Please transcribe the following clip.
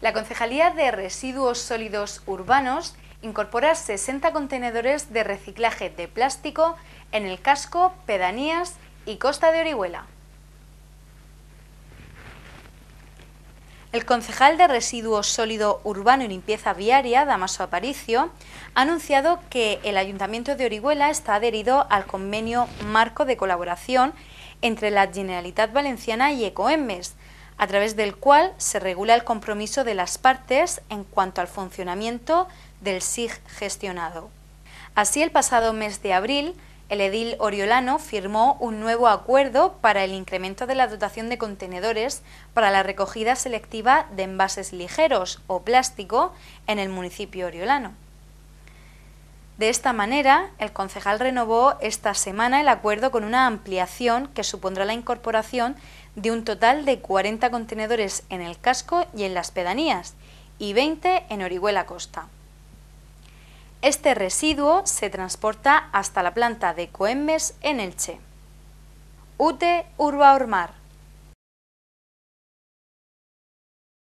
La Concejalía de Residuos Sólidos Urbanos incorpora 60 contenedores de reciclaje de plástico en el casco, pedanías y costa de Orihuela. El concejal de Residuos Sólido Urbano y Limpieza Viaria, Damaso Aparicio, ha anunciado que el Ayuntamiento de Orihuela está adherido al convenio marco de colaboración entre la Generalitat Valenciana y Ecoemmes a través del cual se regula el compromiso de las partes en cuanto al funcionamiento del SIG gestionado. Así, el pasado mes de abril, el edil Oriolano firmó un nuevo acuerdo para el incremento de la dotación de contenedores para la recogida selectiva de envases ligeros o plástico en el municipio Oriolano. De esta manera, el concejal renovó esta semana el acuerdo con una ampliación que supondrá la incorporación de un total de 40 contenedores en el casco y en las pedanías y 20 en Orihuela Costa. Este residuo se transporta hasta la planta de Coembes en Elche. UTE Urba Ormar